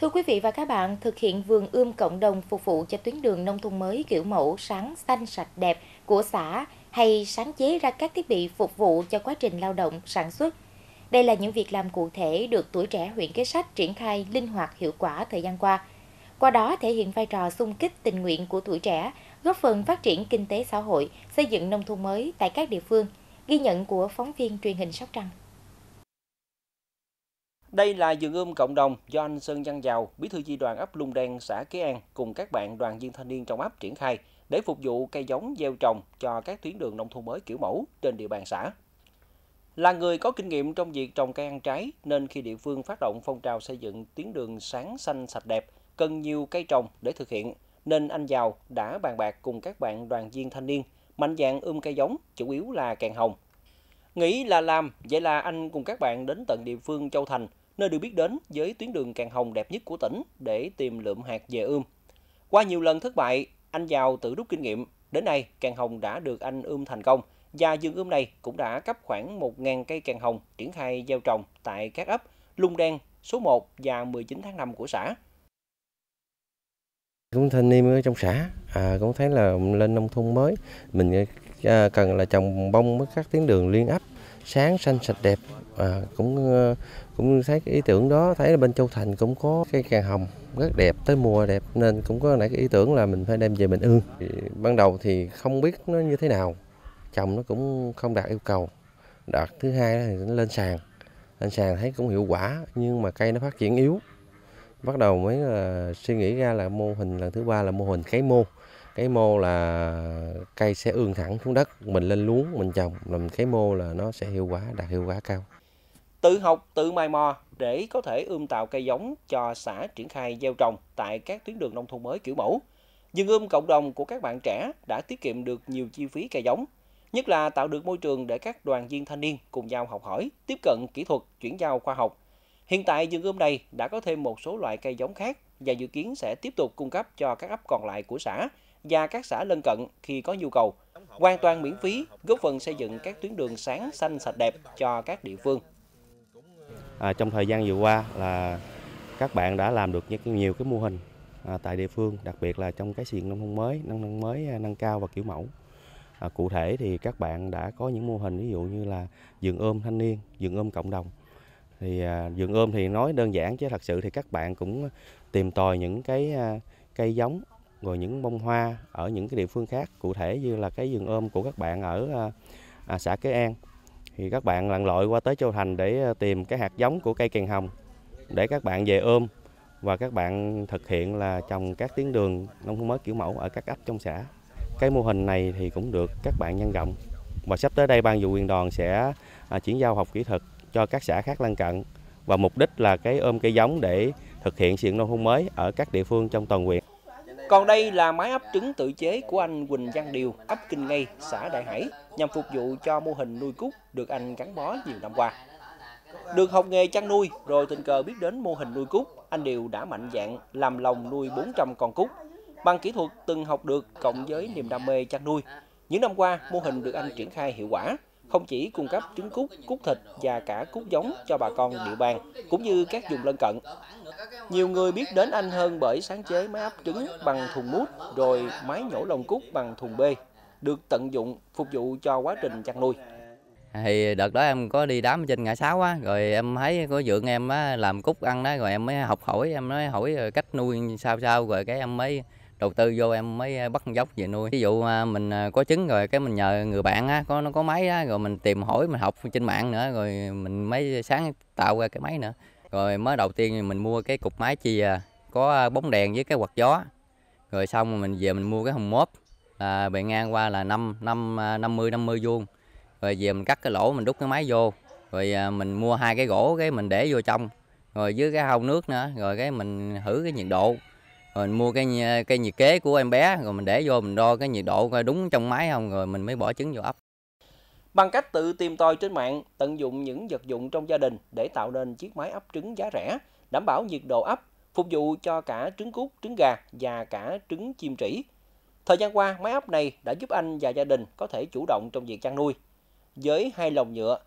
Thưa quý vị và các bạn, thực hiện vườn ươm cộng đồng phục vụ cho tuyến đường nông thôn mới kiểu mẫu sáng xanh sạch đẹp của xã hay sáng chế ra các thiết bị phục vụ cho quá trình lao động, sản xuất. Đây là những việc làm cụ thể được tuổi trẻ huyện Kế Sách triển khai linh hoạt hiệu quả thời gian qua. Qua đó thể hiện vai trò xung kích tình nguyện của tuổi trẻ, góp phần phát triển kinh tế xã hội, xây dựng nông thôn mới tại các địa phương. Ghi nhận của phóng viên truyền hình Sóc Trăng. Đây là vườn ươm cộng đồng do anh Sơn Văn Giàu, bí thư chi đoàn ấp Lung Đen, xã Kế An cùng các bạn đoàn viên thanh niên trong ấp triển khai để phục vụ cây giống gieo trồng cho các tuyến đường nông thôn mới kiểu mẫu trên địa bàn xã. Là người có kinh nghiệm trong việc trồng cây ăn trái nên khi địa phương phát động phong trào xây dựng tuyến đường sáng xanh sạch đẹp, cần nhiều cây trồng để thực hiện nên anh Giàu đã bàn bạc cùng các bạn đoàn viên thanh niên mạnh dạng ươm cây giống, chủ yếu là càng hồng. Nghĩ là làm, vậy là anh cùng các bạn đến tận địa phương Châu Thành nơi được biết đến với tuyến đường càng hồng đẹp nhất của tỉnh để tìm lượm hạt về ươm. Qua nhiều lần thất bại, anh Giàu tự rút kinh nghiệm. Đến nay, càng hồng đã được anh ươm thành công và vườn ươm này cũng đã cấp khoảng 1.000 cây càng hồng triển khai gieo trồng tại các ấp Lung Đen, số 1 và 19 tháng 5 của xã. Cũng thanh niên ở trong xã, à, cũng thấy là lên nông thôn mới, mình à, cần là trồng bông với các tuyến đường liên ấp, sáng, xanh, sạch đẹp, à, cũng ờ, cũng thấy cái ý tưởng đó thấy là bên Châu Thành cũng có cây càng hồng rất đẹp tới mùa đẹp nên cũng có nãy cái ý tưởng là mình phải đem về mình ương ban đầu thì không biết nó như thế nào chồng nó cũng không đạt yêu cầu đạt thứ hai là nó lên sàn lên sàn thấy cũng hiệu quả nhưng mà cây nó phát triển yếu bắt đầu mới là ờ, suy nghĩ ra là mô hình lần thứ ba là mô hình cấy mô cái mô là cây sẽ ương thẳng xuống đất mình lên luống mình trồng làm cái mô là nó sẽ hiệu quả đạt hiệu quả cao tự học, tự mài mò để có thể ươm tạo cây giống cho xã triển khai gieo trồng tại các tuyến đường nông thôn mới kiểu mẫu. Dừng ươm cộng đồng của các bạn trẻ đã tiết kiệm được nhiều chi phí cây giống, nhất là tạo được môi trường để các đoàn viên thanh niên cùng nhau học hỏi, tiếp cận kỹ thuật, chuyển giao khoa học. Hiện tại vườn ươm này đã có thêm một số loại cây giống khác và dự kiến sẽ tiếp tục cung cấp cho các ấp còn lại của xã và các xã lân cận khi có nhu cầu, hoàn toàn miễn phí, góp phần xây dựng các tuyến đường sáng, xanh, sạch đẹp cho các địa phương à, trong thời gian vừa qua là các bạn đã làm được nhiều cái mô hình à, tại địa phương đặc biệt là trong cái diện nông thôn mới nông thôn mới à, nâng cao và kiểu mẫu à, cụ thể thì các bạn đã có những mô hình ví dụ như là vườn ươm thanh niên vườn ươm cộng đồng thì à, vườn ươm thì nói đơn giản chứ thật sự thì các bạn cũng tìm tòi những cái à, cây giống rồi những bông hoa ở những cái địa phương khác cụ thể như là cái vườn ươm của các bạn ở à, à xã Kế An thì các bạn lặn lội qua tới Châu Thành để ờ, tìm cái hạt giống của cây kèn hồng để các bạn về ôm và các bạn thực hiện là trồng các tuyến đường nông thôn mới kiểu mẫu ở các ấp trong xã. Cái mô hình này thì cũng được các bạn nhân rộng và sắp tới đây ban vụ quyền đoàn sẽ à, chuyển giao học kỹ thuật cho các xã khác lân cận và mục đích là cái ôm cây giống để thực hiện sự nông thôn mới ở các địa phương trong toàn quyền. Còn đây là máy ấp trứng tự chế của anh Quỳnh Văn Điều, ấp Kinh ngay xã Đại Hải, nhằm phục vụ cho mô hình nuôi cút được anh gắn bó nhiều năm qua. Được học nghề chăn nuôi, rồi tình cờ biết đến mô hình nuôi cút, anh Điều đã mạnh dạn làm lồng nuôi 400 con cút. Bằng kỹ thuật từng học được cộng với niềm đam mê chăn nuôi, những năm qua mô hình được anh triển khai hiệu quả, không chỉ cung cấp trứng cút, cút thịt và cả cút giống cho bà con địa bàn, cũng như các vùng lân cận. Nhiều người biết đến anh hơn bởi sáng chế máy áp trứng bằng thùng mút rồi máy nhổ lồng cút bằng thùng bê, được tận dụng phục vụ cho quá trình chăn nuôi. Thì đợt đó em có đi đám trên ngã sáu á, rồi em thấy có dượng em á, làm cút ăn đó, rồi em mới học hỏi, em nói hỏi ờ, cách nuôi sao sao, rồi cái em mới đầu tư vô em mới ờ, bắt dốc về nuôi ví dụ ờ, mình ờ, có trứng rồi cái mình nhờ người bạn á có nó có máy á rồi mình tìm hỏi mình học trên mạng nữa rồi mình mới sáng tạo ra cái máy nữa rồi mới đầu tiên mình mua cái cục máy chia à, có bóng đèn với cái quạt gió rồi xong rồi mình về mình mua cái hồng mốt là bề ngang qua là năm năm năm mươi năm mươi vuông rồi về mình cắt cái lỗ mình đút cái máy vô rồi mình mua hai cái gỗ cái mình để vô trong rồi dưới cái hông nước nữa rồi cái mình thử cái nhiệt độ rồi mình mua cái cây nhiệt kế của em bé rồi mình để vô mình đo cái nhiệt độ coi đúng trong máy không rồi mình mới bỏ trứng vô ấp bằng cách tự tìm tòi trên mạng tận dụng những vật dụng trong gia đình để tạo nên chiếc máy ấp trứng giá rẻ đảm bảo nhiệt độ ấp phục vụ cho cả trứng cút trứng gà và cả trứng chim trĩ thời gian qua máy ấp này đã giúp anh và gia đình có thể chủ động trong việc chăn nuôi với hai lồng nhựa